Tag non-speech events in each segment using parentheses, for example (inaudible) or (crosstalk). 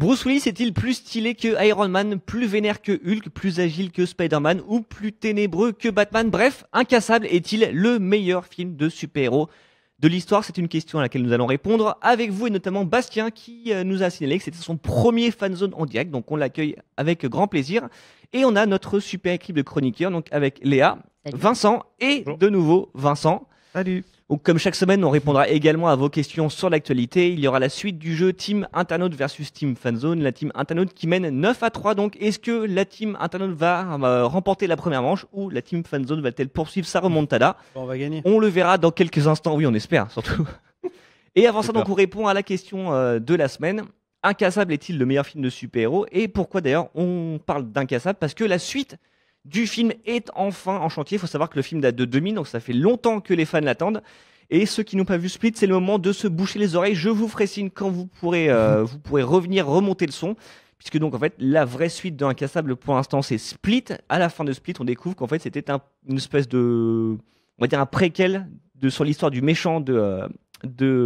Bruce Willis est-il plus stylé que Iron Man, plus vénère que Hulk, plus agile que Spider-Man ou plus ténébreux que Batman Bref, Incassable est-il le meilleur film de super-héros de l'histoire C'est une question à laquelle nous allons répondre avec vous et notamment Bastien qui euh, nous a signalé que c'était son premier fanzone en direct, donc on l'accueille avec grand plaisir. Et on a notre super équipe de chroniqueurs, donc avec Léa, Vincent et de nouveau Vincent. Salut donc, comme chaque semaine, on répondra également à vos questions sur l'actualité. Il y aura la suite du jeu Team Internaute versus Team Fanzone. La Team Internaute qui mène 9 à 3. Donc, est-ce que la Team Internaute va euh, remporter la première manche ou la Team Fanzone va-t-elle poursuivre sa remontada On va gagner. On le verra dans quelques instants. Oui, on espère surtout. (laughs) Et avant ça, donc, on répond à la question euh, de la semaine. Incassable est-il le meilleur film de super-héros Et pourquoi d'ailleurs on parle d'Incassable Parce que la suite du film est enfin en chantier. Il faut savoir que le film date de 2000, donc ça fait longtemps que les fans l'attendent. Et ceux qui n'ont pas vu Split, c'est le moment de se boucher les oreilles. Je vous ferai signe quand vous pourrez, euh, (laughs) revenir remonter le son. Puisque donc en fait la vraie suite d'Incassable pour l'instant c'est Split. À la fin de Split, on découvre qu'en fait c'était une espèce de, on va dire un préquel de sur l'histoire du méchant de,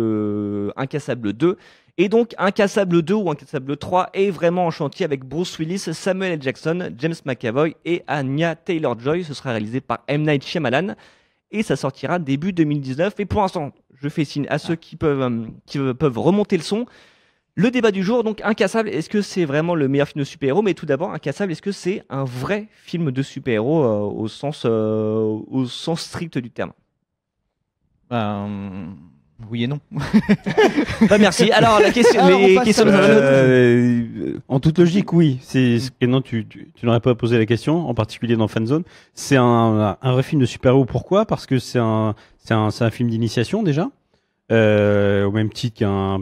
euh, Incassable 2 et donc, Incassable 2 ou Incassable 3 est vraiment en chantier avec Bruce Willis, Samuel L. Jackson, James McAvoy et Anya Taylor-Joy. Ce sera réalisé par M. Night Shyamalan et ça sortira début 2019. Et pour l'instant, je fais signe à ceux qui peuvent, euh, qui peuvent remonter le son. Le débat du jour, donc Incassable, est-ce que c'est vraiment le meilleur film de super-héros Mais tout d'abord, Incassable, est-ce que c'est un vrai film de super-héros euh, au, sens, euh, au sens strict du terme euh, oui et non. (laughs) Bah, merci. Alors, la question, euh, En toute logique, oui. C'est non, tu, n'aurais pas posé la question, en particulier dans Fanzone. C'est un, vrai film de super-héros. Pourquoi Parce que c'est un, film d'initiation déjà, euh, au même titre qu'un,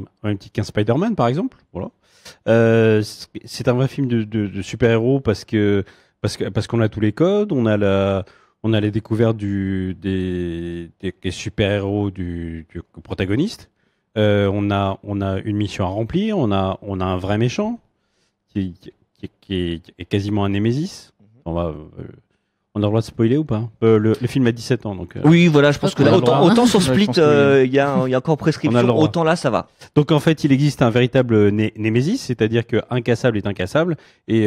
Spider-Man, par exemple. Euh, c'est un vrai film de, super-héros parce que parce parce qu'on a tous les codes, on a la on a les découvertes du, des, super-héros du, protagoniste. Euh, on, a, on a une mission à remplir. On a, on a un vrai méchant qui, qui, est, quasiment un Némésis. Mhm. On va. Euh, on a le droit de spoiler ou pas euh, le, film a 17 ans, donc. Oui, voilà, je pense que autant, sur Split, il y, a, y, a encore prescription, autant là, ça va. Donc en fait, il existe un véritable né némésis, c'est-à-dire que incassable est incassable, et,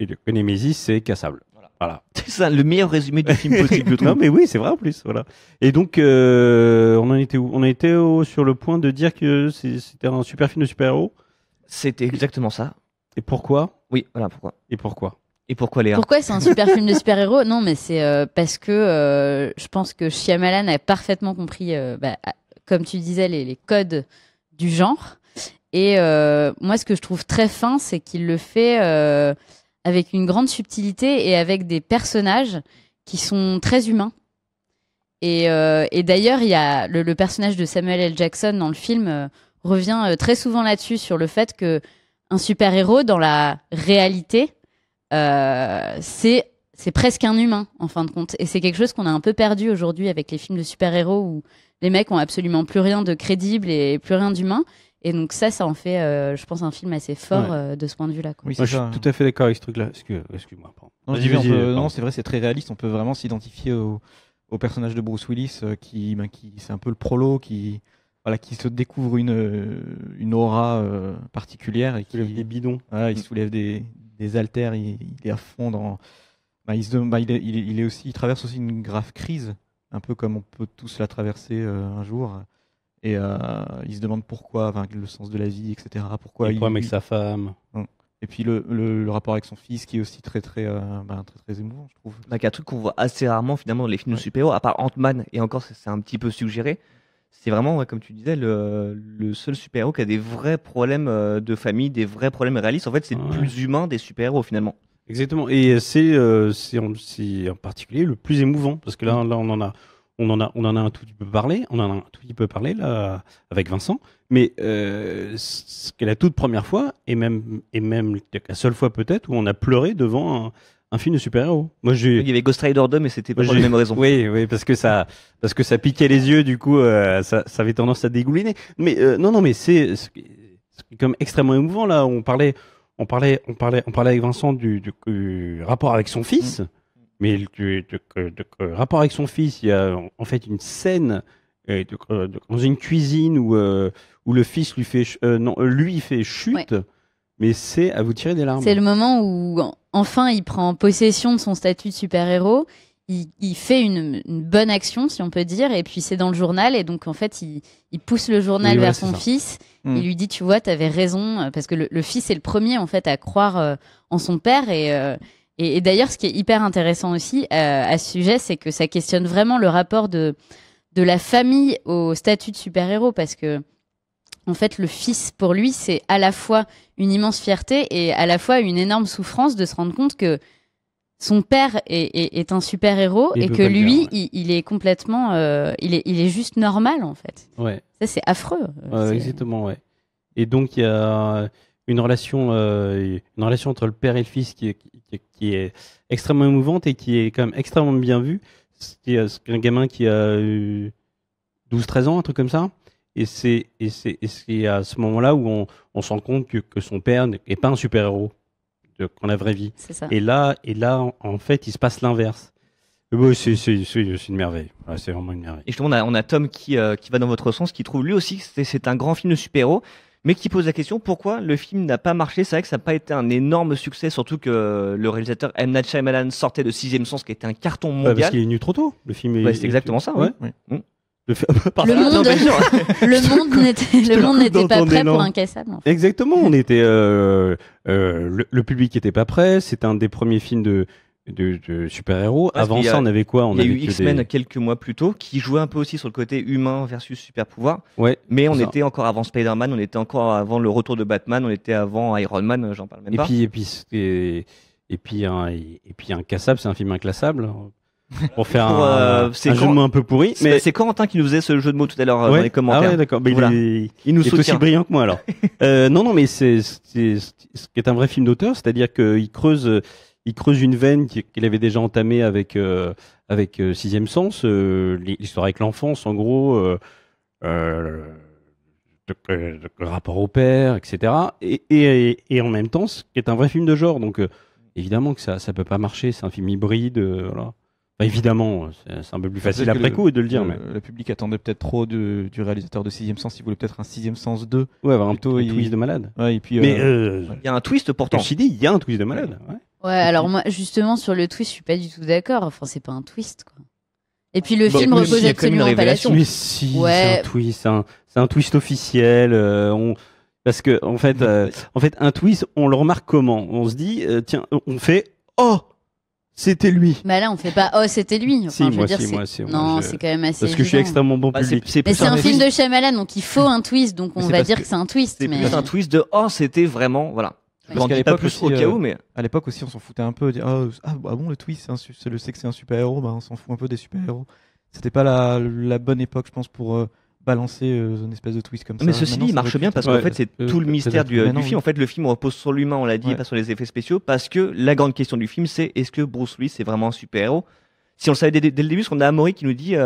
et le, némésis, c'est cassable. Voilà. (laughs) C'est ça, le meilleur résumé du film possible, (laughs) mais oui, c'est vrai en plus. Voilà. Et donc, euh, on en était où On était sur le point de dire que c'était un super film de super-héros. C'était exactement ça. Et pourquoi Oui, voilà pourquoi. Et pourquoi Et pourquoi Léa Pourquoi c'est un super film de super-héros Non, mais c'est euh, parce que euh, je pense que Shyamalan a parfaitement compris, bah, comme tu disais, les, codes du genre. Et moi, ce que je trouve très fin, c'est qu'il le fait avec une grande subtilité et avec des personnages qui sont très humains. Et, euh, d'ailleurs, il y a le, personnage de Samuel L. Jackson dans le film euh, revient euh, très souvent là-dessus sur le fait que un super héros dans la réalité, c'est c'est presque un humain en fin de compte. Et c'est quelque chose qu'on a un peu perdu aujourd'hui avec les films de super héros où les mecs ont absolument plus rien de crédible et plus rien d'humain. Et donc ça, ça en fait, euh, je pense, un film assez fort euh, de ce point de vue-là. Oui, je suis hein. tout à fait d'accord avec ce truc-là. Excuse-moi. non, c'est vrai, c'est très réaliste. On peut vraiment s'identifier au, personnage de Bruce Willis, euh, qui, ben, qui c'est un peu le prolo, qui, voilà, qui se découvre une, aura particulière. Et qui, il soulève des bidons. il mm. soulève des, des haltères, il, est à fond ben, il, ben, il, est, aussi, il traverse aussi une grave crise, un peu comme on peut tous la traverser un jour et euh, il se demande pourquoi, le sens de la vie, etc. Pourquoi et il. avec sa femme. Et puis le, le, rapport avec son fils qui est aussi très très, euh, ben, très, très émouvant, je trouve. Bah, un truc qu'on voit assez rarement finalement dans les films de super-héros, à part Ant-Man, et encore c'est un petit peu suggéré. C'est vraiment, comme tu disais, le, le seul super-héros qui a des vrais problèmes euh, de famille, des vrais problèmes réalistes. En fait, c'est le plus humain des super-héros finalement. Exactement. Et c'est en, en, particulier le plus émouvant, parce que là, mm. là on en a on en a, on en a un tout petit peu parlé, on en a un tout petit peu parlé là avec Vincent, mais euh, c'est la toute première fois et même et même la seule fois peut-être où on a pleuré devant un, film de super-héros. Moi, j'ai. Il y avait Ghost Rider 2, mais c'était pas pour les mêmes raisons. (laughs) Oui, oui, parce que ça, parce que ça piquait les yeux, du coup, euh, ça, avait tendance à dégouliner. Mais euh, non, non, mais c'est comme extrêmement émouvant là. On parlait, on parlait, on parlait, on parlait avec Vincent du, rapport avec son fils. Mm mais le euh, euh, rapport avec son fils, il y a en fait une scène euh, dans une cuisine où, où le fils lui fait, non, lui il fait chute, mais c'est à vous tirer des larmes. C'est le moment où enfin il prend possession de son statut de super-héros. Il, fait une, bonne action, si on peut dire, et puis c'est dans le journal, et donc en fait, il, pousse le journal vers son fils, mm. il lui dit, tu vois, t'avais raison, parce que le, fils est le premier, en fait, à croire en son père, et, et, d'ailleurs, ce qui est hyper intéressant aussi euh, à ce sujet, c'est que ça questionne vraiment le rapport de, de la famille au statut de super-héros, parce que en fait, le fils, pour lui, c'est à la fois une immense fierté et à la fois une énorme souffrance de se rendre compte que son père est, un super héros et que lui, il, est complètement, euh, il, est, il est juste normal en fait. Ouais. Ça, c'est affreux. exactement, ouais. Et donc, il y a une relation, euh, une relation entre le père et le fils qui, qui, est extrêmement émouvante et qui est quand même extrêmement bien vue. C'est euh, un gamin qui a 12-13 ans, un truc comme ça. Et c'est, et c'est, à ce moment-là où on, se rend compte que, son père n'est pas un super-héros qu'en la vraie vie. Et là, et là, en fait, il se passe l'inverse. Euh, c'est une merveille. c'est vraiment une merveille. Et justement, on a, a Tom qui, qui va dans votre sens, qui trouve lui aussi que c'est un grand film de super-héros mais qui pose la question pourquoi le film n'a pas marché. C'est vrai que ça n'a pas été un énorme succès, surtout que le réalisateur M. Night Shyamalan sortait de Sixième Sens, qui était un carton mondial. parce qu'il est venu trop tôt, le film. Est... c'est exactement ça, ouais. Oui. Le, le, monde, (laughs) n'était pas prêt pour un cassable. En Exactement, on était, euh, euh, le, public n'était pas prêt. C'est un des premiers films de, de, super-héros. Avant ça, on avait quoi on Il y a eu X-Men quelques mois plus tôt, qui jouait un peu aussi sur le côté humain versus super-pouvoir. Ouais, mais on était encore avant Spider-Man, on était encore avant le retour de Batman, on était avant Iron Man, euh, j'en parle même et pas. Puis, et puis, et, puis, un, et, incassable, c'est un film inclassable. Hein. Pour faire euh, un, jeu de mots un peu pourri. Mais c'est Corentin qui nous faisait ce jeu de mots tout à l'heure euh, dans les ah commentaires. ouais, d'accord. Il, nous est aussi brillant que moi alors. (laughs) non, non, mais c'est ce qui est un vrai film d'auteur, c'est-à-dire qu'il creuse il creuse une veine qu'il avait déjà entamée avec euh, avec euh, Sixième Sens, euh, l'histoire avec l'enfance, en gros, le rapport au père, etc. Et, et, en même temps, ce qui est un vrai film de genre. Donc évidemment que ça ne peut pas marcher. C'est un film hybride. voilà. évidemment, c'est un peu plus facile après coup de le dire. Le, mais... le public attendait peut-être trop de, du réalisateur de Sixième Sens. Il voulait peut-être un Sixième Sens 2. Ouais, un un, twist de malade. et puis, il y a un twist pourtant. Je dit, il y a un twist de malade. Ouais. Ouais, alors moi, justement, sur le twist, je suis pas du tout d'accord. Enfin, c'est pas un twist, quoi. Et puis le bah, film repose une une pas là c'est un twist, c'est un, twist officiel. Euh, parce que en fait, euh, en fait, un twist, on le remarque comment On se dit, euh, tiens, on fait oh, c'était lui. Bah là, on fait pas oh, c'était lui. je non, c'est quand même assez. Parce que je suis extrêmement bon bah, public. mais c'est un film de Shyamalan, donc il faut (laughs) un twist, donc on va dire que, c'est un twist. C'est mais... un twist de oh, c'était vraiment, voilà. Parce l'époque aussi, au cas euh, où, mais à l'époque aussi, on s'en foutait un peu. Ah, ah, ah, bon, le twist, hein, c'est le sexe, c'est un super héros, bah, on s'en fout un peu des super héros. C'était pas la, bonne époque, je pense, pour euh, balancer euh, une espèce de twist comme ça. Mais ceci dit, il marche bien parce qu'en fait, c'est tout le mystère du, film. En fait, le film repose sur l'humain, on l'a dit, pas sur les effets spéciaux, parce que la grande question du film, c'est est-ce que Bruce Lee c'est vraiment un super héros Si on le savait dès, le début, parce qu'on a Amory qui nous dit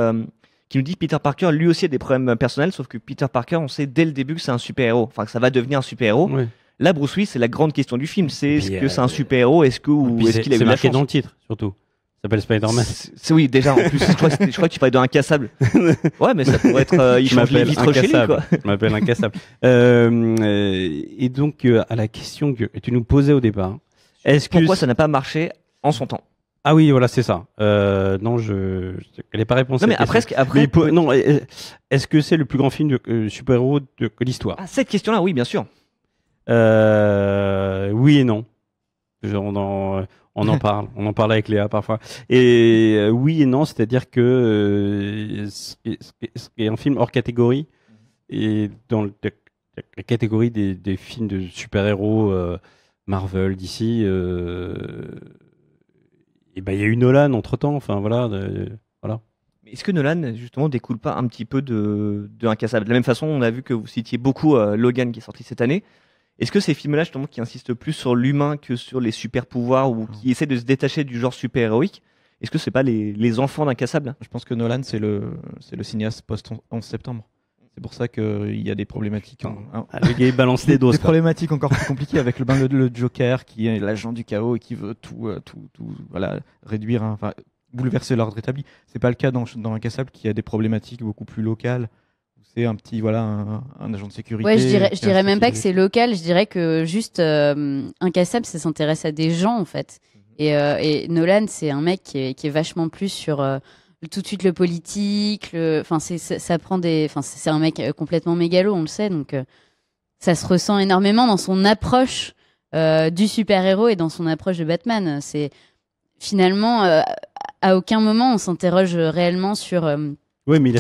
qui nous dit Peter Parker, lui aussi a des problèmes personnels, sauf que Peter Parker, on sait dès le début que c'est un super-héros, enfin que ça va devenir un super-héros. Là, Bruce Willis, c'est la grande question du film. C'est est-ce que euh, c'est un super-héros Est-ce que est qu'il a marché marqué dans le titre, surtout s'appelle Spider-Man. Oui, déjà, en plus, je crois, que tu parlais d'un cassable. (laughs) Ouais, mais ça pourrait être. Euh, il je m'appelle incassable. Euh, et donc, à la question que tu nous posais au départ, est-ce que. Pourquoi ça n'a pas marché en son temps ah oui, voilà, c'est ça. non, je, n'ai pas répondu. Non, mais après, est non, est-ce que c'est le plus grand film de super-héros de, l'histoire ah, Cette question-là, oui, bien sûr. Euh, oui et non. On en, (laughs) parle, on en parle avec Léa parfois. Et euh, oui et non, c'est-à-dire que c'est euh, un film hors catégorie et dans la catégorie des, films de super-héros Marvel d'ici. et ben il y a eu Nolan entre temps. Enfin voilà, Est-ce que Nolan, justement, découle pas un petit peu de, de De la même façon, on a vu que vous citiez beaucoup Logan qui est sorti cette année. Est-ce que ces films-là, justement, qui insistent plus sur l'humain que sur les super-pouvoirs ou qui essaient de se détacher du genre super-héroïque, est-ce que ce c'est pas les, les enfants d'Incassable Je pense que Nolan, c'est le, le cinéaste post-11 septembre. C'est pour ça qu'il euh, y a des problématiques. Ah, balance des Des problématiques encore plus compliquées avec ben, le, le Joker qui est l'agent du chaos et qui veut tout, euh, tout, voilà, réduire, hein, bouleverser l'ordre établi. Ce n'est pas le cas dans, dans Incassable qui a des problématiques beaucoup plus locales c'est un petit voilà un, agent de sécurité. Ouais, je dirais, je dirais même pas que c'est local. Je dirais que juste euh, un ça s'intéresse à des gens en fait. Mhm. Euh, et, Nolan, c'est un mec qui est, vachement plus sur euh, tout de suite le politique. Enfin, c'est ça, prend des. Enfin, c'est un mec complètement mégalo, on le sait. Donc, ça se ressent énormément dans son approche du super héros et dans son approche de Batman. C'est finalement à aucun moment on s'interroge réellement sur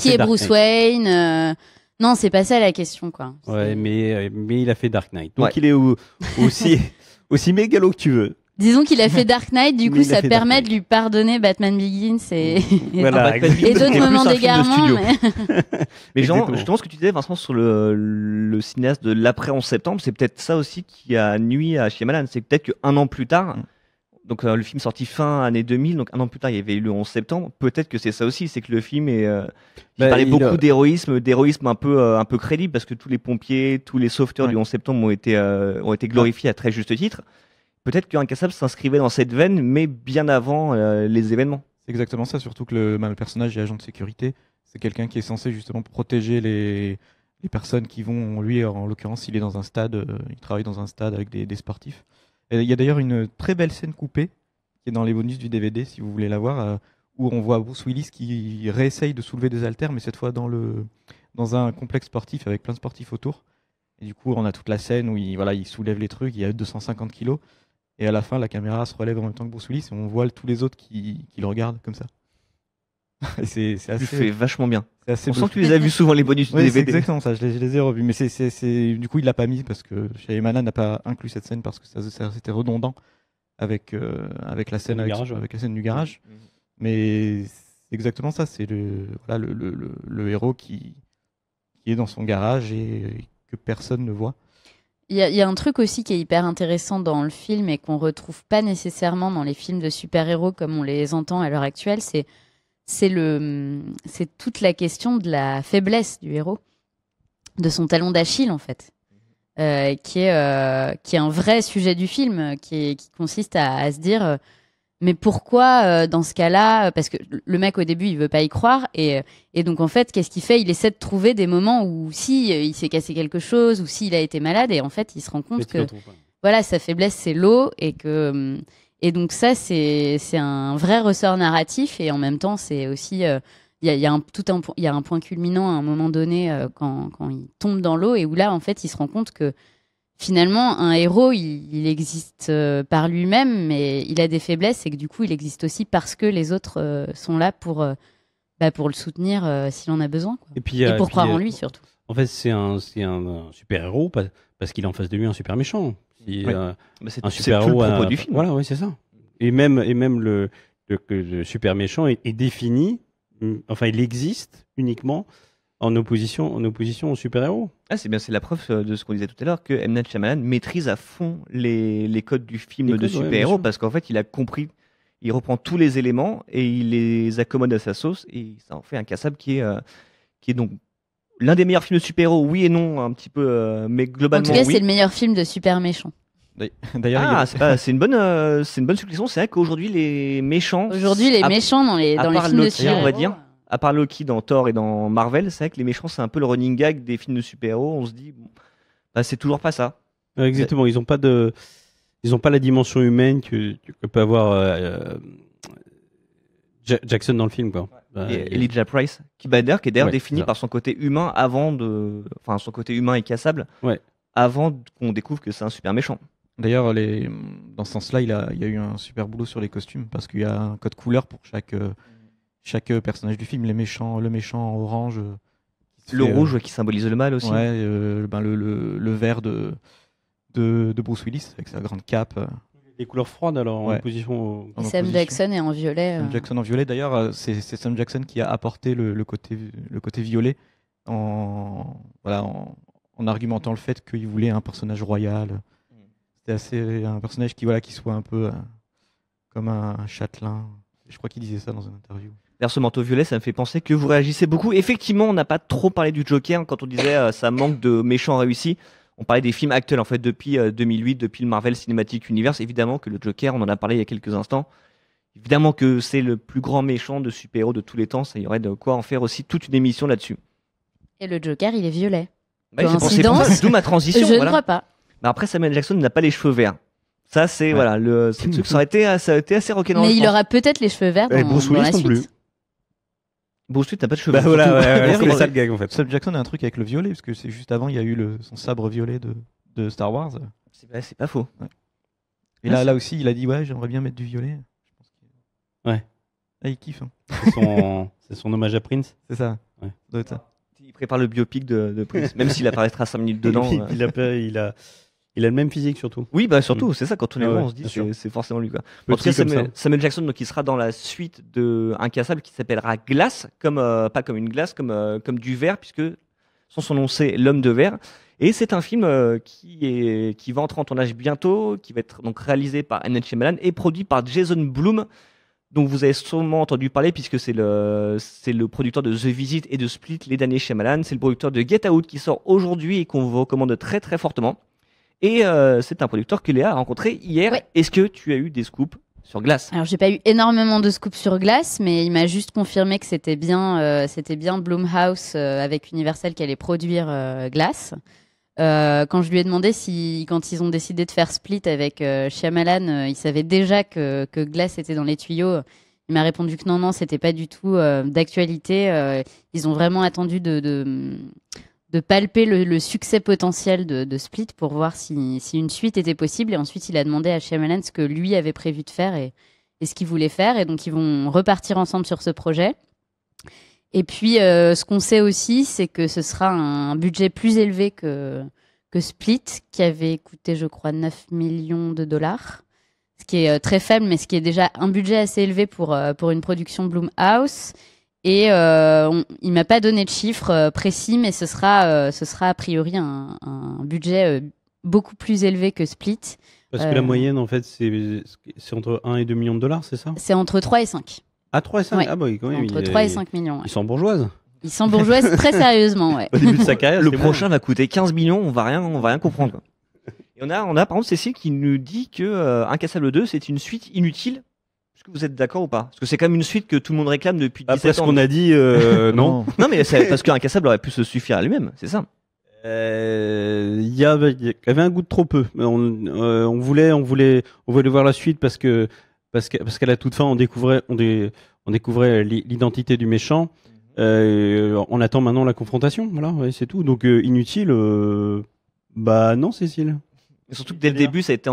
qui est Bruce Wayne euh, Non, c'est pas ça la question, quoi. Ouais, mais, euh, mais il a fait Dark Knight. Donc il est aussi, (laughs) aussi mégalo que tu veux. Disons qu'il a fait Dark Knight, du (laughs) coup, ça permet de lui pardonner Batman Begins et, mmh. (laughs) et d'autres moments d'égarement. mais- Mais je pense ce que tu disais, Vincent, sur le, cinéaste de l'après 11 septembre, c'est peut-être ça aussi qui a nuit à Shyamalan. C'est peut-être qu'un an plus tard, mmh donc euh, le film sorti fin année 2000, donc un an plus tard, il y avait eu le 11 septembre. Peut-être que c'est ça aussi, c'est que le film est, euh, il bah, parlait beaucoup d'héroïsme, d'héroïsme un peu euh, un peu crédible parce que tous les pompiers, tous les sauveteurs du 11 septembre ont été ont été glorifiés à très juste titre. Peut-être qu'Incassable s'inscrivait dans cette veine, mais bien avant les événements. C'est exactement ça, surtout que bah, le, personnage est agent de sécurité. C'est quelqu'un qui est censé justement protéger les, les personnes qui vont, lui en l'occurrence, il est dans un stade, il travaille dans un stade avec des sportifs. Il y a d'ailleurs une très belle scène coupée qui est dans les bonus du DVD si vous voulez la voir, euh, où on voit Bruce Willis qui réessaye de soulever des haltères, mais cette fois dans, le, dans un complexe sportif avec plein de sportifs autour. Et du coup, on a toute la scène où il, voilà, il soulève les trucs, il y a 250 kilos. Et à la fin, la caméra se relève en même temps que Bruce Willis et on voit tous les autres qui, qui le regardent comme ça. (laughs) c'est assez. vachement bien. Assez On sent que tu les as vus souvent les bonus ouais, du c'est Exactement ça, je les, ai revus, mais c'est du coup il l'a pas mis parce que Shyamalan n'a pas inclus cette scène parce que ça, c'était redondant avec euh, avec la scène avec, avec, la scène du garage. Mm, mm. Mais c'est exactement ça, c'est le voilà le, le, héros qui qui est dans son garage et que personne ne voit. Il y, y, a un truc aussi qui est hyper intéressant dans le film et qu'on retrouve pas nécessairement dans les films de super-héros comme on les entend à l'heure actuelle, c'est c'est le, c'est toute la question de la faiblesse du héros, de son talon d'Achille en fait, euh, qui est euh, qui est un vrai sujet du film, qui, consiste à, se dire euh, mais pourquoi dans ce cas-là Parce que le mec au début il veut pas y croire et, donc en fait qu'est-ce qu'il fait Il essaie de trouver des moments où si il s'est cassé quelque chose ou s'il a été malade et en fait il se rend compte que voilà sa faiblesse c'est l'eau et que hum, et donc ça, c'est un vrai ressort narratif et en même temps, c'est aussi... Euh, il y a, un, tout un, y a un point culminant à un moment donné euh, quand, quand, il tombe dans l'eau et où là, en fait, il se rend compte que finalement, un héros, il, existe euh, par lui-même, mais il a des faiblesses et que du coup, il existe aussi parce que les autres sont là pour, bah, pour le soutenir s'il en a besoin. Et, pour croire en lui, surtout. En fait, c'est un, un super héros parce qu'il est en face de lui un super méchant. Euh, c'est un super héros. Euh, du film. Voilà, oui, c'est ça. Et même, et même le, super méchant est, défini, mm, enfin, il existe uniquement en opposition, en opposition au super-héros. Ah, c'est bien, c'est la preuve euh, de ce qu'on disait tout à l'heure, que M. Night maîtrise à fond les, les codes du film de super-héros, parce qu'en fait, il a compris, il reprend tous les éléments et il les accommode à sa sauce, et ça en fait un cassable qui est, qui est donc l'un des meilleurs films de super-héros, oui et non, un petit peu, euh, mais globalement. En tout cas, c'est le meilleur film de super méchant. (laughs) D'ailleurs, ah, c'est pas- c'est une bonne, euh, c'est une bonne suggestion. C'est vrai qu'aujourd'hui les méchants, Aujourd'hui, les méchants dans les, dans les films de super on va dire. à part Loki dans Thor et dans Marvel, c'est vrai que les méchants c'est un peu le running gag des films de super-héros. On se dit, bah, c'est toujours pas ça. exactement, ils n'ont pas de, ils ont pas la dimension humaine que, que peut avoir euh, Jackson dans le film, quoi. Bah, et Elijah Price, qui est d'ailleurs défini par son côté humain avant de. Enfin, son côté humain et cassable, avant qu'on découvre que c'est un super méchant. D'ailleurs, dans ce sens-là, il, y a eu un super boulot sur les costumes, parce qu'il y a un code couleur pour chaque, euh, chaque euh, personnage du film. Les méchants, le méchant orange. Euh, le rouge qui symbolise le mal aussi. Ben, le, vert de, de, de Bruce Willis, avec sa grande cape. Les couleurs froides alors en position. Sam Jackson est en violet. Sam euh. Jackson en violet. D'ailleurs, euh, c'est Sam Jackson qui a apporté le, côté, le côté violet en, voilà, en, argumentant le fait qu'il voulait un personnage royal. C'était assez un personnage qui voilà qui soit un peu euh, comme un, châtelain. Je crois qu'il disait ça dans une interview. Vers ce manteau violet, ça me fait penser que vous réagissez beaucoup. Effectivement, on n'a pas trop parlé du Joker quand on disait ça manque de méchants réussis on parlait des films actuels en fait depuis 2008, euh, depuis le Marvel Cinematic Universe. Évidemment que le Joker, on en a parlé il y a quelques instants. Évidemment que c'est le plus grand méchant de super-héros de tous les temps. Ça y aurait de quoi en faire aussi toute une émission là-dessus. Et le Joker, il est violet. Bah, d'où ma transition. (laughs) Je ne crois pas. Mais bah, après, Samuel Jackson n'a pas les cheveux verts. Ça, c'est voilà, le, ça aurait été, ça a été assez rock'n'roll. Mais il aura peut-être les cheveux verts eh, dans, Non Bruce Lee t'as pas de cheveux. Bah voilà, ouais, ouais, c'est gag en fait. Sam Jackson a un truc avec le violet, parce que c'est juste avant, il y a eu son sabre violet de, Star Wars. C'est pas, faux. Et là, ah, là aussi, il a dit Ouais, j'aimerais bien mettre du violet. Ouais. Ah, il kiffe. Hein. (laughs) C'est son... hommage à Prince C'est ça. Il prépare le biopic de, Prince, même s'il apparaîtra 5 minutes (laughs) dedans. il euh. a il a le même physique surtout. Oui, bah surtout, mm. c'est ça, quand on ah est on se dit c'est forcément lui. Samuel, Jackson, donc, il sera dans la suite de Incassable qui s'appellera Glace, comme, euh, pas comme une glace, comme, euh, comme du verre, puisque son, son nom c'est L'homme de verre. Et c'est un film euh, qui, est, qui va entrer en tournage bientôt, qui va être donc réalisé par Annette Shemalan et produit par Jason Bloom, dont vous avez sûrement entendu parler, puisque c'est le, c'est le producteur de The Visit et de Split, les derniers Shemalan. C'est le producteur de Get Out qui sort aujourd'hui et qu'on vous recommande très très fortement. Et euh, c'est un producteur que Léa a rencontré hier. Est-ce que tu as eu des scoops sur glace. Alors j'ai pas eu énormément de scoops sur glace, mais il m'a juste confirmé que c'était bien, euh, c'était bien Blumhouse euh, avec Universal qui allait produire euh, glace. quand je lui ai demandé si, quand ils ont décidé de faire Split avec Shyamalan, il savait déjà que, que glace était dans les tuyaux. Il m'a répondu que non, non, c'était pas du tout d'actualité. ils ont vraiment attendu de, de de palper le, succès potentiel de, Split pour voir si, une suite était possible. Et ensuite, il a demandé à Shyamalan ce que lui avait prévu de faire et, ce qu'il voulait faire. Et donc, ils vont repartir ensemble sur ce projet. Et puis, euh, ce qu'on sait aussi, c'est que ce sera un budget plus élevé que, que Split, qui avait coûté, je crois, 9 millions de dollars, ce qui est euh, très faible, mais ce qui est déjà un budget assez élevé pour, euh, pour une production Bloom House. Et euh, ne il m'a pas donné de chiffres euh, précis, mais ce sera, euh, ce sera a priori un, budget euh, beaucoup plus élevé que Split. Parce que la moyenne, en fait, c'est entre 1 et 2 millions de dollars, c'est ça C'est entre 3 et 5. Ah, 3 et 5 Ah, bah oui, quand même. Entre 3 et 5 millions. Ils sont bourgeoises Ils sont bourgeoises (laughs) très sérieusement, ouais. Au début de sa carrière, le prochain va coûter 15 millions, on va rien, on va rien comprendre. Et on a, on a par exemple Cécile qui nous dit que Incassable 2, c'est une suite inutile est-ce que vous êtes d'accord ou pas Parce que c'est quand même une suite que tout le monde réclame depuis 17 ans. ce qu'on a dit, euh, (laughs) non. non, mais c'est parce cassable aurait pu se suffire à lui-même, c'est ça. Euh, il y, avait, un goût de trop peu. On, euh, on, voulait, on voulait, on voulait voir la suite parce que parce qu'à parce la toute fin, on découvrait, on, on découvrait l'identité du méchant. on attend maintenant la confrontation, voilà, c'est tout. Donc inutile. bah non, Cécile surtout que dès le début, ça a, été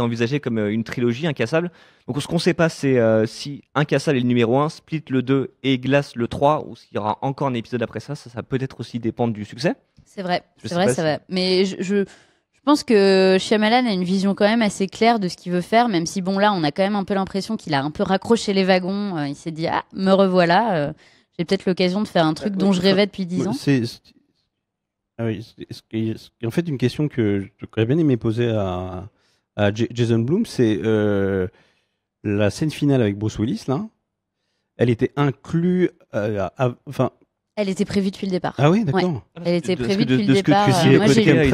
envisagé comme euh, une trilogie incassable. Donc ce qu'on ne sait pas, c'est euh, si Incassable est le numéro 1, Split le 2 et Glace le 3, ou s'il y aura encore un épisode après ça. Ça, peut-être aussi dépendre du succès. C'est vrai, c'est vrai, ça va. Mais je, pense que Shyamalan a une vision quand même assez claire de ce qu'il veut faire, même si, bon, là, on a quand même un peu l'impression qu'il a un peu raccroché les wagons. Euh, il s'est dit, ah, me revoilà. j'ai peut-être l'occasion de faire un truc dont je rêvais depuis 10 ans. Ah ce en fait une question que j'aurais bien aimé poser à, Jason Bloom, c'est euh, la scène finale avec Bruce Willis, là. Elle était inclue, euh, enfin, elle était prévue depuis le départ. Ah oui, d'accord. Ah, elle était prévue depuis le départ. Ce que tu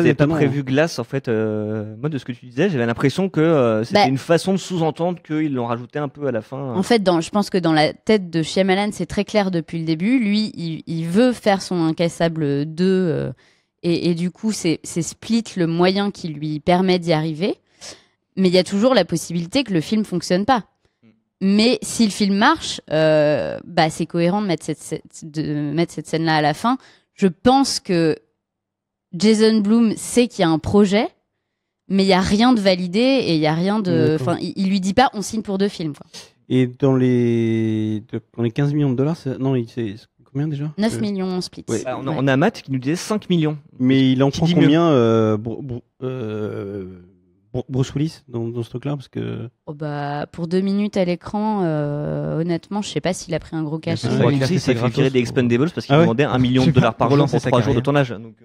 euh, pas prévu hein. glace, en fait. moi, de ce que tu disais, j'avais l'impression que c'était bah une façon de sous-entendre qu'ils l'ont rajouté un peu à la fin. En fait, dans, je pense que dans la tête de Shyamalan, c'est très clair depuis le début. Lui, il, il veut faire son Incassable 2 et, du coup, c'est split le moyen qui lui permet d'y arriver. Mais il y a toujours la possibilité que le film fonctionne pas. Mm. Mais si le film marche, euh, bah, c'est cohérent de mettre cette, cette scène-là à la fin. Je pense que Jason Bloom sait qu'il y a un projet, mais il n'y a rien de validé et il y a rien de. Enfin, il, lui dit pas on signe pour deux films. Et dans les, les 15 millions de dollars, non, c'est combien déjà 9 euh, millions millions Split. on, a, Matt qui nous disait 5 millions. Mais il en prend combien euh, euh, Bruce Willis dans, ce truc-là parce que... Oh bah, pour deux minutes à l'écran, honnêtement, je sais pas s'il a pris un gros cash. Il s'est fait tirer des Expendables parce qu'il ah demandait 1 million de dollars par an pour trois jours de tournage. Donc,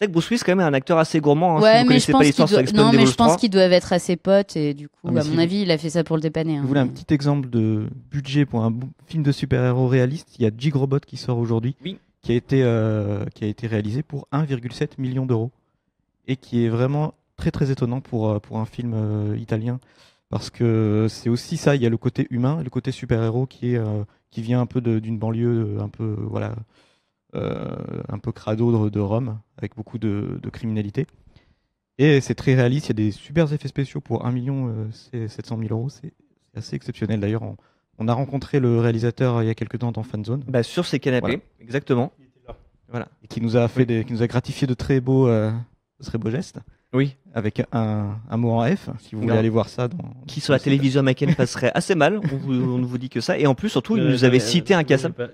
c'est vrai que Bruce Willis, quand même, un acteur assez gourmand. Hein, ouais, mais je pense qu'ils doivent être assez potes et du coup, ah, à mon avis, il a fait ça pour le dépanner. Vous hein. voulez un petit exemple de budget pour un film de super-héros réaliste Il y a Jig Robot qui sort aujourd'hui, qui, a été, euh, qui a été réalisé pour 1,7 million d'euros et qui est vraiment très très étonnant pour, euh, pour un film euh, italien parce que c'est aussi ça. Il y a le côté humain, le côté super-héros qui qui vient un peu d'une banlieue un peu voilà euh, un peu crado de, Rome, avec beaucoup de, criminalité. Et c'est très réaliste, il y a des super effets spéciaux pour 1 million 700 euh, 000 euros, c'est assez exceptionnel d'ailleurs. On, a rencontré le réalisateur euh, il y a quelques temps dans Fanzone. Bah, sur ses canapés, exactement. Voilà. Et qui nous a fait qui nous a gratifié de très beaux, très gestes. Oui. Avec un, mot en F, si vous voulez aller voir ça. qui sur la télévision américaine passerait assez mal, on, ne vous dit que ça. Et en plus, surtout, il nous avait cité un cassable.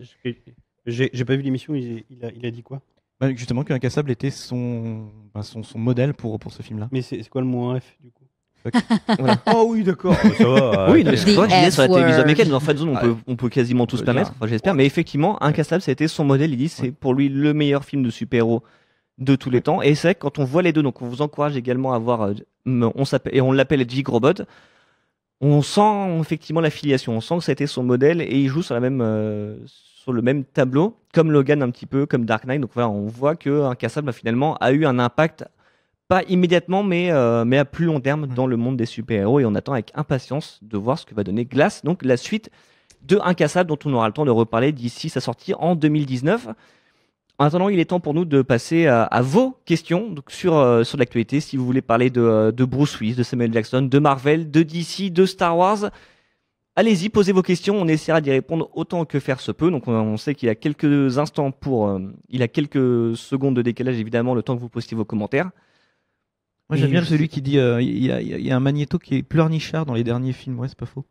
J'ai pas vu l'émission, il, a, dit quoi bah, Justement, que était son, bah, son, son, modèle pour, pour ce film-là. Mais c'est quoi le moins F du coup (laughs) Oh oui, d'accord. (laughs) ça va. (laughs) Oui, euh, mais c'est vrai que sur la télévision américaine, on, peut, on peut quasiment tous permettre, j'espère, mais effectivement, Incassable, ça a été son modèle. Il dit c'est pour lui le meilleur film de super-héros de tous les temps. Et c'est quand on voit les deux, donc on vous encourage également à voir, euh, on et on l'appelle Jig Robot on sent effectivement l'affiliation, on sent que ça a son modèle et il joue euh, sur le même tableau, comme Logan un petit peu, comme Dark Knight. Donc voilà, on voit que a finalement a eu un impact pas immédiatement, mais euh, mais à plus long terme dans le monde des super héros et on attend avec impatience de voir ce que va donner Glass, donc la suite de dont on aura le temps de reparler d'ici sa sortie en 2019. En attendant, il est temps pour nous de passer à, vos questions sur, euh, sur l'actualité. Si vous voulez parler euh, de, Bruce Willis, de Samuel Jackson, de Marvel, de DC, de Star Wars, allez-y, posez vos questions. On essaiera d'y répondre autant que faire se peut. Donc, on, sait qu'il y a quelques instants pour. Euh, il a quelques secondes de décalage, évidemment, le temps que vous postiez vos commentaires. Moi, j'aime bien celui qui dit il y, a un magnéto qui est pleurnichard dans les derniers films. Ouais, c'est pas faux.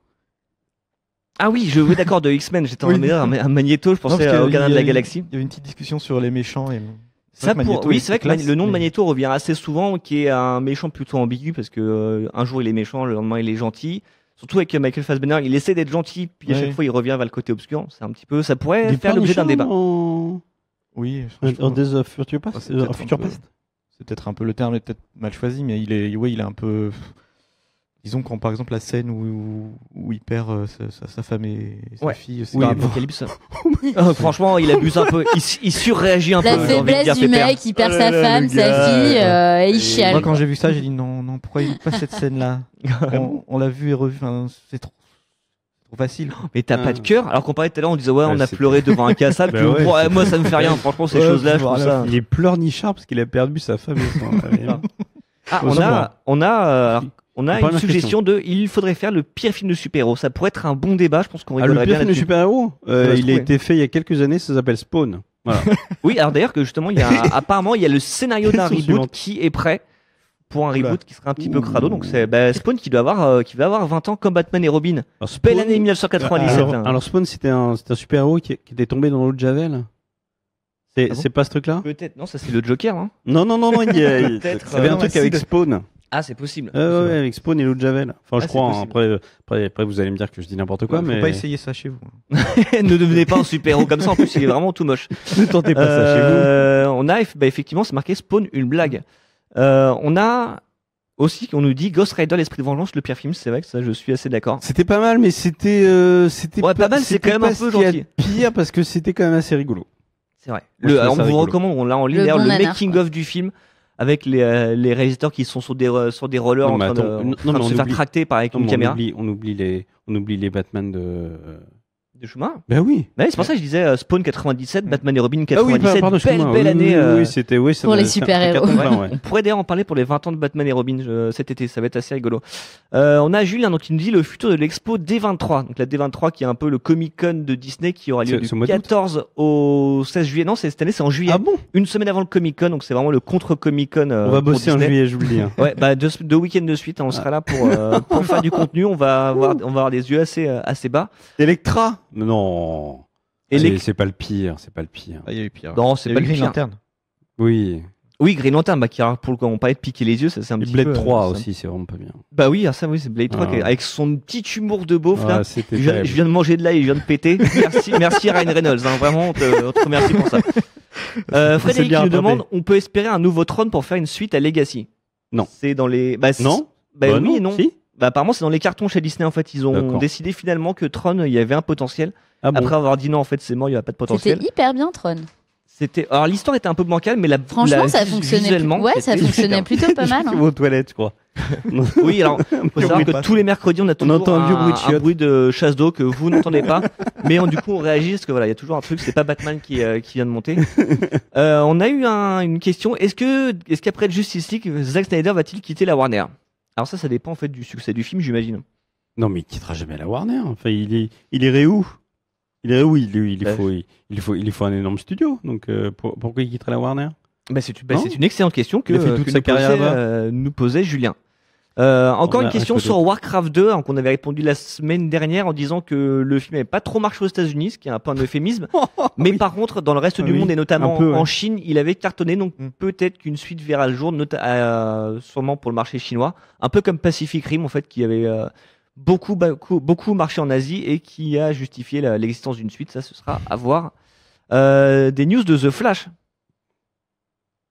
Ah oui, je veux d'accord de X-Men, j'étais en oui. un, Magneto, je pensais au euh, Gardien de la Galaxie. Il y a une petite discussion sur les méchants et ça oui, c'est vrai que le nom de Magneto revient assez souvent, qui est un méchant plutôt ambigu parce que euh, un jour il est méchant, le lendemain il est gentil. Surtout avec Michael Fassbender, il essaie d'être gentil, puis à chaque fois il revient vers le côté obscur. C'est un petit peu, ça pourrait faire l'objet d'un débat. Euh, oui, en des Future ah, Past. C'est peut-être un peu le terme est peut-être mal choisi, mais il est, ouais, il est un peu Disons quand par exemple la scène où, il perd euh, sa, femme et sa fille, c'est oui, ah, apocalypse. (laughs) Oh ah, franchement, il abuse un peu, il, il surréagit un peu. La faiblesse du mec, il perd sa femme, sa fille, euh, et il chiale. Moi, quand j'ai vu ça, j'ai dit non, non, pourquoi il pas cette scène-là (laughs) On, l'a vu et revu, c'est trop facile. (gasps) Mais t'as pas de euh. cœur. Alors qu'on parlait tout à l'heure, on disait ouais, on a pleuré devant un cassable. (laughs) Bah moi ça me fait rien. Franchement, ces choses-là, je trouve ça. Il pleure pleurnichard parce qu'il a perdu sa femme. Et son... ah, on a, on a, on a une suggestion de il faudrait faire le pire film de super-héros. Ça pourrait être un bon débat, je pense qu'on rigolerait ah, le pire film de super-héros euh, Il a été fait il y a quelques années, ça s'appelle Spawn. (laughs) oui, alors d'ailleurs que justement, il y a (laughs) apparemment il y a le scénario d'un reboot qui est prêt pour un reboot qui serait un petit peu crado. Donc c'est bah, Spawn qui doit avoir euh, qui va avoir 20 ans comme Batman et Robin. Alors, Spawn... Belle 1997. Alors, Spawn c'était un, super-héros qui, était tombé dans l'eau de Javel. C'est ah pas ce truc-là Peut-être. Non, ça c'est le Joker. Hein. Non non non non. Il il y avait un euh, truc avec Spawn. Ah, c'est possible. Euh, avec Spawn et l'autre Javel. Enfin, je ah, crois. Hein. après, après, après, vous allez me dire que je dis n'importe quoi. Ouais, faut pas essayer ça chez vous. (laughs) ne devenez pas un super-héros comme ça. En plus, il est vraiment tout moche. Ne tentez pas ça chez vous. Euh, on a bah, effectivement, c'est marqué Spawn, une blague. Euh, on a aussi on nous dit Ghost Rider l'esprit de vengeance le pire film c'est vrai que ça je suis assez d'accord c'était pas mal mais c'était euh, c'était pas, mal c'est quand même un peu pire parce que c'était quand même assez rigolo c'est vrai on vous recommande on l'a en ligne le, making of du film avec les, euh, les réalisateurs qui sont sur des, euh, sur des rollers euh, en train de, se faire craquer par avec une caméra. on, oublie les, on oublie les Batman de, de Schumacher Ben oui. Ben c'est pour ben ça que je disais euh, Spawn 97, mm. Batman et Robin 97. Ah oui, belle, belle année. Euh, pour les super-héros. On pourrait d'ailleurs en parler pour les 20 ans de Batman et Robin cet été, ça va être assez rigolo. Euh, on a Julien donc, qui nous dit le futur de l'expo D23. Donc la D23 qui est un peu le Comic-Con de Disney qui aura lieu du 14 au 16 juillet. Non, c'est cette année, c'est en juillet. Ah bon Une semaine avant le Comic-Con, donc c'est vraiment le contre-Comic-Con. Euh, on va bosser en juillet, je vous le dis. Hein. Ouais, bah deux, deux week-ends de suite, hein, on sera ah. là pour, pour (laughs) faire du contenu. On va avoir, on va avoir des yeux assez, assez bas. Electra non. Et C'est pas le pire, c'est pas le pire. Ah, il y a eu pire. Non, c'est pas le Green pire. Lantern. Oui. Oui, Green Lantern, bah, qui a pour le coup, on parlait de piquer les yeux, ça c'est un petit petit Blade 3 euh, aussi, c'est vraiment pas bien. Bah oui, ah, ça oui, c'est Blade 3 ah. avec son petit humour de beauf Ah, c'était Je viens, de manger de l'ail, je viens de péter. (laughs) Merci, merci Ryan Reynolds, hein, vraiment, on te, remercie pour ça. Euh, Frédéric nous demande on peut espérer un nouveau trône pour faire une suite à Legacy Non. C'est dans les. Bah, non bah, bah, oui, non. Bah, apparemment, c'est dans les cartons chez Disney en fait. Ils ont décidé finalement que Tron, il y avait un potentiel. Ah Après avoir dit non, en fait, c'est mort, il y a pas de potentiel. C'était hyper bien, Tron. C'était. Alors l'histoire était un peu bancale, mais la Franchement, ça fonctionnait. Ouais, ça fonctionnait plutôt pas mal. hein. vos toilettes, je crois. (laughs) Oui, alors (laughs) faut savoir que tous les mercredis, on a toujours un, bruit de chasse d'eau que vous n'entendez pas, (laughs) mais du coup on réagit parce que voilà, il y a toujours un truc. C'est pas Batman qui, euh, vient de monter. Euh, on a eu une question. Est-ce que est-ce qu'après Justice League, Zack Snyder va-t-il quitter la Warner alors ça, ça dépend en fait du succès du film, j'imagine. Non, mais il quittera jamais la Warner. Enfin, il est, il irait où Il irait où il, il, bah, faut, il, faut, il faut un énorme studio. Donc euh, pourquoi il quitterait la Warner bah, bah, c'est, une excellente question que, toute nous, posait, Julien. Euh, encore une question sur Warcraft 2, hein, qu'on avait répondu la semaine dernière en disant que le film n'avait pas trop marché aux États-Unis, ce qui est un peu un euphémisme. (laughs) mais par contre, dans le reste du monde et notamment en Chine, il avait cartonné. Donc mm. peut-être qu'une suite verra le jour, euh, sûrement pour le marché chinois. Un peu comme Pacific Rim, en fait, qui avait euh, beaucoup, beaucoup, marché en Asie et qui a justifié l'existence d'une suite. Ça, ce sera à voir. des news de The Flash.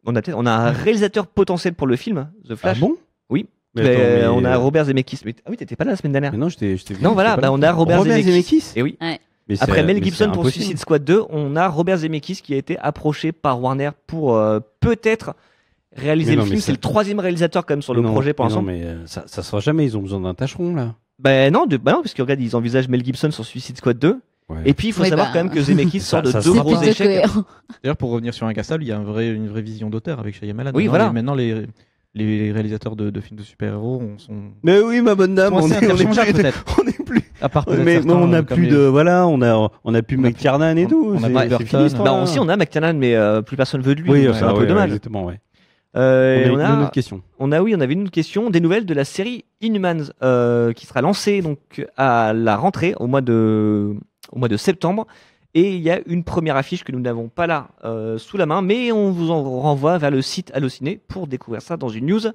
On a, on a un ah. réalisateur potentiel pour le film, The ah Flash. Ah bon Oui, on a euh, Robert Zemeckis. Ah oui, t'étais pas là la semaine dernière. non, j'étais. Non, voilà, bah, on a Robert, Zemeckis. Et eh oui. Après Mel Gibson pour Suicide Squad 2, on a Robert Zemeckis qui a été approché par Warner pour euh, peut-être réaliser le film. C'est le troisième réalisateur quand même sur le projet pour l'instant. Non, mais euh, ça, sera jamais. Ils ont besoin d'un tâcheron là. Ben non, de, bah non, parce que regarde, ils envisagent Mel Gibson sur Suicide Squad 2. Et puis il faut savoir quand même que Zemeckis (laughs) sort de deux gros échecs. D'ailleurs, pour revenir sur Incassable, il y a une vraie vision d'auteur avec Shayamalad. Oui, voilà. maintenant les les réalisateurs de, de films de super-héros on, sont. Mais oui, ma bonne dame, on est, on est, plus, (laughs) on est plus. À part mais, non, on a euh, plus de voilà, on a on a plus McTiernan et tout. On, on a un fini, hein. bah, aussi on a McTiernan, mais euh, plus personne veut de lui. Oui, euh, c'est un ah peu dommage. Exactement, ouais. Euh, on, a, on a une autre question. On a oui, on avait une autre question, des nouvelles de la série Inhumans euh, qui sera lancée donc à la rentrée au mois de au mois de septembre et il y a une première affiche que nous n'avons pas là euh, sous la main, mais on vous en renvoie vers le site Allociné pour découvrir ça dans une news.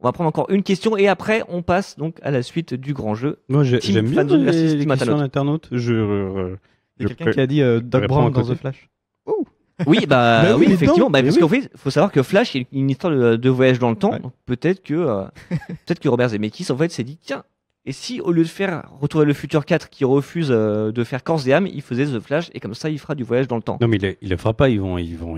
On va prendre encore une question et après on passe donc à la suite du grand jeu. Moi j'aime bien les, les questions d'internautes. Je, euh, il y a quelqu'un qui a dit euh, Doc Brown dans The Flash. Oh. Oui, bah, (laughs) effectivement. Bah, parce qu'en fait, faut savoir que Flash, il une histoire de, voyage dans le temps. Peut-être que, peut-être que Robert Zemeckis, en fait, s'est dit, tiens, et si, au lieu de faire Retour le futur 4 qui refuse euh, de faire Corse et âmes, il faisait The Flash et comme ça, il fera du voyage dans le temps Non, mais il, le fera pas. Ils vont, ils vont,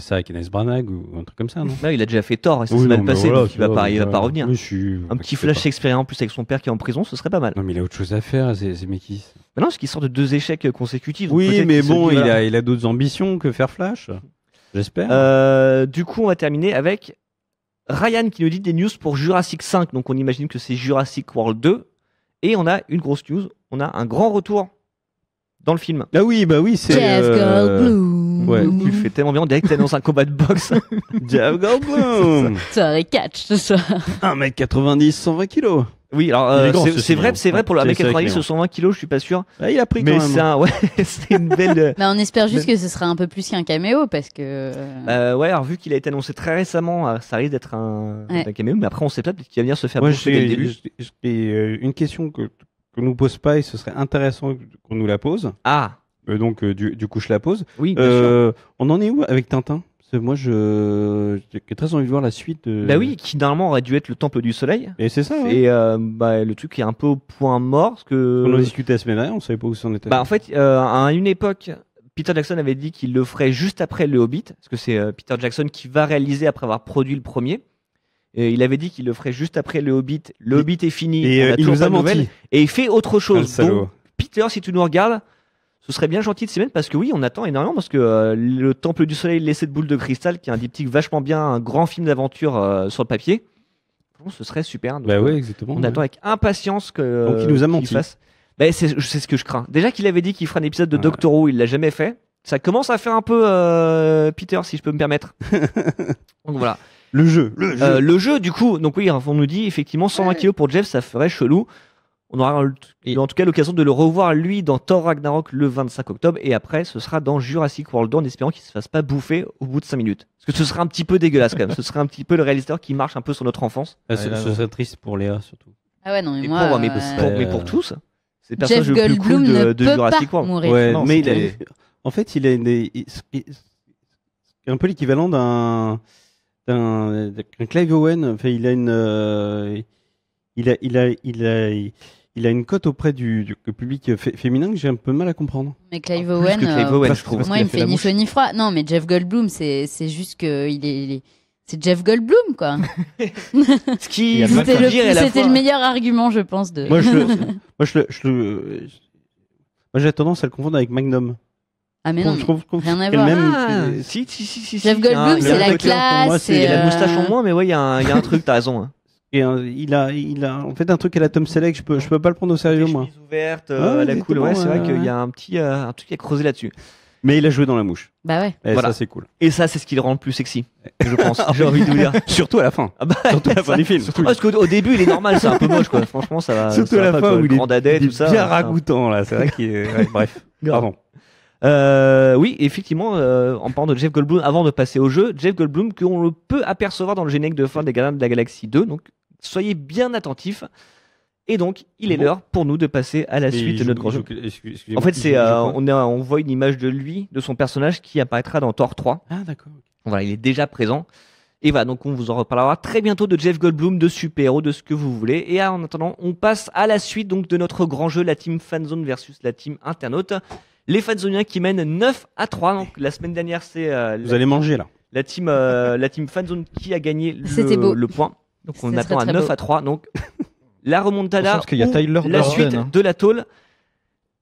ça avec Kenneth Branagh ou un truc comme ça, non Là, bah il a déjà fait tort et ça s'est mal passé, il va, pas, revenir. Un petit flash expérimenté, en plus avec son père qui est en prison, ce serait pas mal. Non, mais il a autre chose à faire, c'est Zemeckis. Bah non, parce qu'il sort de deux échecs consécutifs. Oui, mais bon, il a, il a d'autres ambitions que faire Flash. J'espère. Euh, du coup, on va terminer avec Ryan qui nous dit des news pour Jurassic 5. Donc, on imagine que c'est Jurassic World 2. Et on a une grosse news, on a un grand retour dans le film. Ah oui, bah oui, c'est. Jeff euh, Goldblum. Ouais, tu fait fais tellement bien. On dirait que t'annonces un combat de boxe. Jeff Goldblum. Soirée catch ce soir. Un mec 90 120 kilos. Oui, alors euh, c'est vrai, c'est vrai pour le mec 90 ce 120 kilos, je suis pas sûr. Ah, il a pris quand même. Mais c'est hein. ouais, (laughs) c'est une belle. Euh, on espère juste que ce sera un peu plus qu'un caméo parce que. Euh, ouais, alors vu qu'il a été annoncé très récemment, ça risque d'être un, caméo, mais après on sait pas peut-être qu'il va venir se faire. Moi, j'ai une question que qu'on nous pose pas et ce serait intéressant qu'on nous la pose. Ah. donc du, coup je la pose. Oui. on en est où avec Tintin moi, je j'ai très envie de voir la suite. De... Bah oui, qui normalement aurait dû être le Temple du Soleil. Et c'est ça. Et euh, bah, le truc est un peu au point mort, parce que. On en discutait la semaine dernière, on savait pas où c'en était. Bah en fait, euh, à une époque, Peter Jackson avait dit qu'il le ferait juste après Le Hobbit, parce que c'est euh, Peter Jackson qui va réaliser après avoir produit le premier. Et il avait dit qu'il le ferait juste après Le Hobbit. Le Hobbit est fini. Et il nous a menti. Et il fait autre ah, chose. Peter, si tu nous regardes ce serait bien gentil de s'y mettre parce que oui, on attend énormément parce que euh, le Temple du Soleil, laissé de boule de cristal, qui est un diptyque vachement bien, un grand film d'aventure euh, sur le papier, ce serait super. bah oui, euh, exactement. On attend avec impatience que. Donc nous a Fasse. Bah, c'est ce que je crains. Déjà qu'il avait dit qu'il ferait un épisode de Doctor Who, il l'a jamais fait. Ça commence à faire un peu Peter, si je peux me permettre. (laughs) donc voilà. Le jeu. Le jeu. du coup. Donc oui, on nous dit effectivement 120 kg kilos pour Jeff, ça ferait chelou on aura en tout cas l'occasion de le revoir lui dans Thor Ragnarok le 25 octobre et après ce sera dans Jurassic World en espérant qu'il se fasse pas bouffer au bout de 5 minutes. Parce que ce sera un petit peu dégueulasse quand même, ce sera un petit peu le réalisateur qui marche un peu sur notre enfance. Ah, ce, serait triste pour Léa surtout. Ah ouais non mais pour, pour, euh, euh, tous, c'est le personnage le plus de, Jurassic World. mais en fait, il est, un peu l'équivalent d'un d'un Clive Owen, enfin il a une il euh, il a, il a il a une cote auprès du, public féminin que j'ai un peu mal à comprendre. Mais Clive Owen, euh, Moi, il me fait ni chaud ni froid. Non, mais Jeff Goldblum, c'est juste que il est... c'est Jeff Goldblum, quoi. (laughs) Ce qui c'était le, le, meilleur argument, je pense. De... moi, je, (laughs) moi, je, moi, j'ai tendance à le confondre avec Magnum. Ah mais non, je trouve, rien à voir. Même, ah. si, si, si, si, Jeff Goldblum, c'est la hein. classe, c'est euh, la moustache en moins, mais ouais, il y, a un truc, t'as raison. Hein. Et euh, il a, il a, en fait, un truc à la Tom Selleck, je peux, je peux pas le prendre au sérieux, moi. ouverte, euh, ah la cool. Ouais, c'est vrai qu'il y a un petit, euh, un truc à creuser là-dessus. Mais il a joué dans la mouche. Bah ouais. Et ça, c'est cool. Et ça, c'est ce qui le rend le plus sexy, (laughs) je pense. Ah J'ai envie de vous dire. (laughs) Surtout à la fin. Ah bah, surtout à la fin du film. Parce qu'au début, il est normal, c'est un peu moche, quoi. Franchement, ça va. surtout ça à la fin où il est, tout ça. bien hein, ragoûtant, là. C'est vrai qu'il est... (laughs) Bref. Pardon. Euh, oui, effectivement, euh, en parlant de Jeff Goldblum, avant de passer au jeu, Jeff Goldblum qu'on le peut apercevoir dans le générique de fin des Gardiens de la Galaxie 2, donc Soyez bien attentifs. Et donc, il est l'heure pour nous de passer à la suite de notre grand jeu. en fait, c'est, euh, on, on voit une image de lui, de son personnage, qui apparaîtra dans Thor 3. Ah, d'accord. Voilà, il est déjà présent. Et voilà, donc on vous en reparlera très bientôt de Jeff Goldblum, de super-héros, de ce que vous voulez. Et en attendant, on passe à la suite donc de notre grand jeu, la team fanzone versus la team internaute. Les fanzoniens qui mènent 9 à 3. Donc la semaine dernière, c'est. Euh, vous allez manger là. La team, euh, la team fanzone qui a gagné le, beau. le point. Donc on attend à 9 à 3. Donc (laughs) la remontada, parce la suite hein. de la tôle.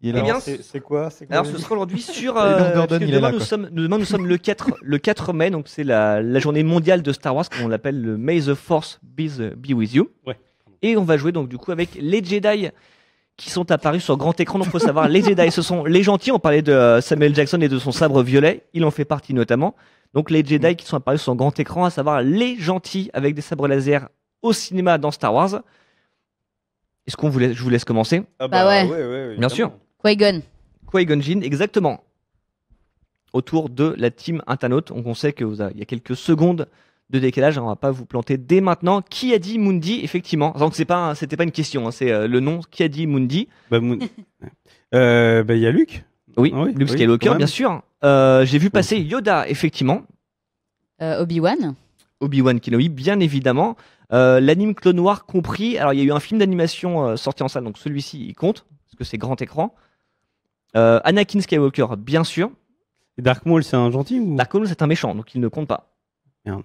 Et eh bien, c'est quoi, Alors, ce sera aujourd'hui sur. (laughs) Euh, demain, nous sommes, nous sommes le 4, le 4 mai, donc c'est la, la, journée mondiale de Star Wars, qu'on l'appelle le May the Force Be, be With You. Ouais. Et on va jouer donc du coup avec les Jedi qui sont apparus sur grand écran. Donc, faut savoir, les Jedi, ce sont les gentils. On parlait de euh, Samuel Jackson et de son sabre violet. Il en fait partie notamment. Donc les Jedi mm. qui sont apparus sur grand écran, à savoir les gentils avec des sabres laser au cinéma dans Star Wars. Est-ce qu'on vous laisse, je vous laisse commencer ah bah, bah ouais. Bien sûr. Qui-Gon. qui exactement. Autour de la team Internaute, on sait qu'il y a quelques secondes de décalage, on va pas vous planter dès maintenant. Qui a dit Mundi Effectivement, donc c'est pas, c'était pas une question, hein, c'est euh, le nom. Qui a dit Mundi bah, (laughs) euh, bah, il y a Luke. Oui, ah Luke Skywalker, bien sûr. Euh, j'ai vu passer Yoda, effectivement. Euh, Obi-Wan. Obi-Wan Kenobi, bien évidemment. Euh, l'anime Clone Noir compris. Alors, il y a eu un film d'animation sorti en salle, donc celui-ci, il compte, parce que c'est grand écran. Anakin Skywalker, bien sûr. Et Dark Maul, c'est un gentil ou Dark Maul, c'est un méchant, donc il ne compte pas. Merde.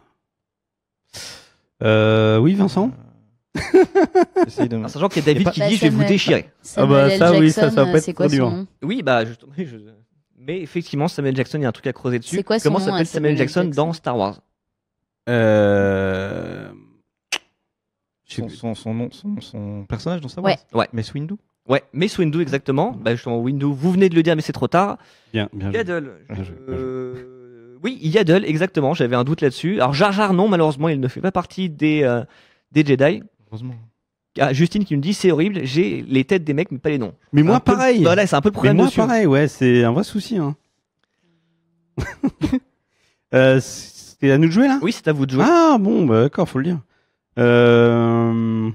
oui, Vincent (laughs) de... sachant qu'il y a David qui dit Je vais vous déchirer. ah bah ça, oui, ça, ça va pas être trop dur. Oui, bah, justement. Je... Mais effectivement, Samuel Jackson, il y a un truc à creuser dessus. C'est quoi Comment s'appelle Samuel Jackson, dans Star Wars Euh. Son, son, son personnage dans Star Wars Ouais. Mais Windu Ouais, mais Windu, exactement. Mm. Bah justement, Windu, vous venez de le dire, mais c'est trop tard. Bien, bien. joué. Yaddle. Euh, oui, Yaddle, exactement. J'avais un doute là-dessus. Alors Jar Jar, non, malheureusement, il ne fait pas partie des, euh, des Jedi. Heureusement. Ah, Justine qui nous dit c'est horrible, j'ai les têtes des mecs mais pas les noms. Mais moi pareil. voilà, bah c'est un peu le problème. ouais, c'est un vrai souci. Hein. (laughs) Euh, c'est à nous de jouer là Oui, c'est à vous de jouer. Ah bon, bah, d'accord, faut le dire. Euh,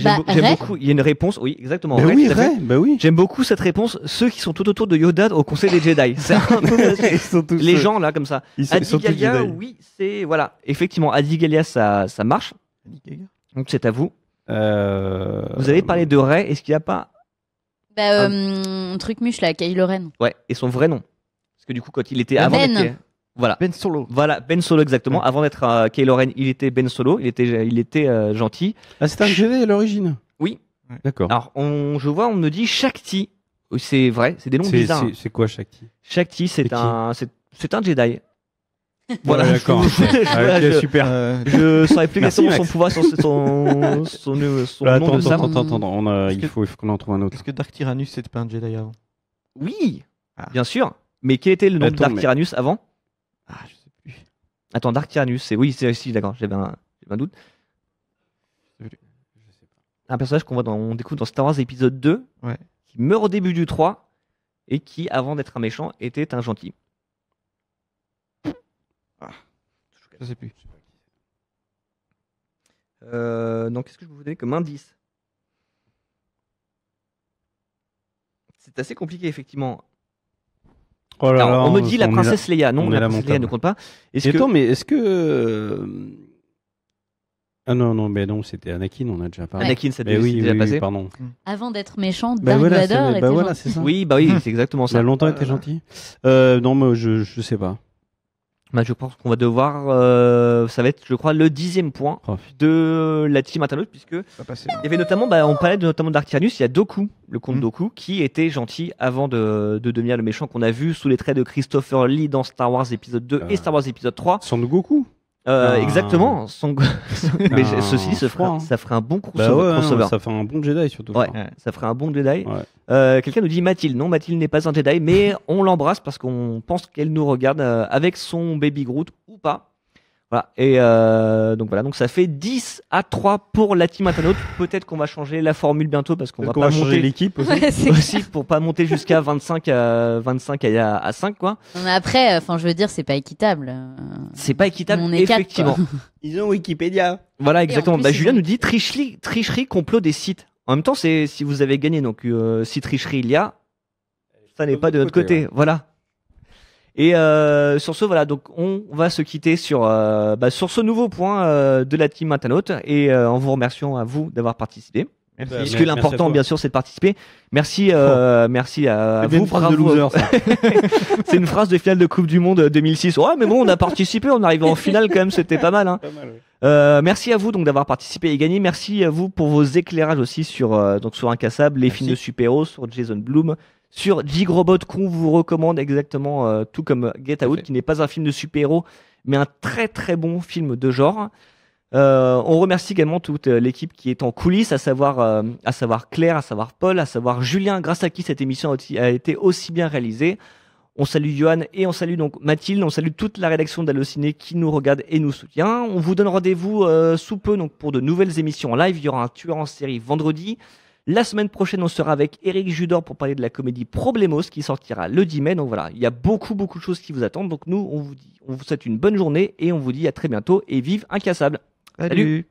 bah, J'aime beaucoup. Il y a une réponse, oui, exactement. Bah oui, J'aime beaucoup cette réponse. Ceux qui sont tout autour de Yoda au Conseil des Jedi, c'est (laughs) les gens là comme ça. Adigalia, oui, c'est voilà, effectivement, Adi ça, ça marche. Donc c'est à vous. Euh, Vous avez parlé de Ray, est-ce qu'il n'y a pas. Bah, euh, un... truc muche là, Kylo Ren. Ouais, et son vrai nom. Parce que du coup, quand il était avant. Ben. Voilà. Ben Solo. Voilà, Ben Solo exactement. Avant d'être euh, Kylo Ren, il était Ben Solo, il était, il était gentil. Ah, c'est un Jedi à l'origine Oui. D'accord. Alors, je vois, on me dit Shakti. C'est vrai, c'est des noms bizarres. C'est quoi Shakti Shakti, c'est un, c'est un Jedi. Voilà, ouais, d'accord. (laughs) okay, super. Euh... Je saurais plus exactement son pouvoir, son, son, son, son bah, nom de ça. Attends, attends, attends. On a, il, faut, qu'on en trouve un autre. Est-ce que Dark Tyrannus c'était pas un Jedi avant Oui, ah. bien sûr. Mais quel était le nom de Dark Tyrannus avant Ah, je sais plus. Attends, Dark Tyrannus, c'est oui, c'est aussi d'accord. J'avais un, un doute. Je sais pas. Un personnage qu'on voit dans, on découvre dans Star Wars épisode 2, ouais. qui meurt au début du 3 et qui, avant d'être un méchant, était un gentil. Ah, je sais plus. Euh, donc, qu'est-ce que je vous donner comme indice C'est assez compliqué, effectivement. Oh là là, on, me dit la princesse Leia. Non, la, la princesse Leia ne compte pas. Est-ce que... Attends, mais est-ce que. Euh, ah non, non, mais non, c'était Anakin, on a déjà parlé. Anakin, ça devait déjà passé. pardon. Mm. Avant d'être méchant, Dark bah Vador était bah voilà, gentil. Ça. Oui, bah oui, c'est (laughs) exactement ça. Il a longtemps euh, été gentil. Euh, non, mais je, ne sais pas. Bah, je pense qu'on va devoir, euh, ça va être, je crois, le dixième point oh, de la team internaute, puisque il y avait notamment, bah, on parlait de, notamment d'Arctianus, il y a Doku, le comte mm. Doku, qui était gentil avant de, devenir le méchant qu'on a vu sous les traits de Christopher Lee dans Star Wars épisode 2 et ah. Star Wars épisode 3. Son Goku euh, ah. Exactement. Son... (laughs) mais ah. ceci, ça ferait hein. un bon bah hein, crossover. ça ferait un bon Jedi surtout. Ouais, ça ferait un bon Jedi. Euh, quelqu'un nous dit Mathilde. Non, Mathilde n'est pas un Jedi, mais on l'embrasse parce qu'on pense qu'elle nous regarde euh, avec son baby Groot ou pas. Voilà. Et euh, donc voilà, donc ça fait 10 à 3 pour la team internaute. Peut-être qu'on va changer la formule bientôt parce qu'on va pas monter changer l'équipe aussi, pour pas monter jusqu'à 25 euh, à 25 à, 5 quoi. après, enfin, je veux dire, c'est pas équitable. Euh, c'est pas équitable On est effectivement. (laughs) Ils ont Wikipédia. Voilà exactement. bah, Julien nous dit tricherie, tricherie complot des sites. En même temps, c'est si vous avez gagné donc si tricherie il y a, ça n'est pas de notre côté. Voilà. Et euh, sur ce, voilà, donc on va se quitter sur euh, bah, sur ce nouveau point euh, de la team internaute et euh, en vous remerciant à vous d'avoir participé. puisque Parce que l'important, bien sûr, c'est de participer. Merci, euh, oh. merci à, vous. (laughs) c'est une phrase de finale de Coupe du Monde 2006. Euh, ouais, mais bon, on a participé, on arrivait en finale quand même, c'était pas mal. Hein. (laughs) euh, merci à vous donc d'avoir participé et gagné. Merci à vous pour vos éclairages aussi sur donc sur Incassable, les merci. films de super sur Jason Bloom, sur Robot qu'on vous recommande exactement, euh, tout comme euh, Get Out, qui n'est pas un film de super-héros, mais un très très bon film de genre. Euh, on remercie également toute l'équipe qui est en coulisses, à savoir, à savoir Claire, à savoir Paul, à savoir Julien, grâce à qui cette émission a été aussi bien réalisée. On salue Johan et on salue donc Mathilde, on salue toute la rédaction d'Allociné qui nous regarde et nous soutient. On vous donne rendez-vous sous peu donc pour de nouvelles émissions en live. Il y aura un tueur en série vendredi. La semaine prochaine, on sera avec Eric Judor pour parler de la comédie Problemos qui sortira le 10 mai. Donc voilà, il y a beaucoup, beaucoup de choses qui vous attendent. Donc nous, on vous, dit, on vous souhaite une bonne journée et on vous dit à très bientôt et vive incassable. Salut.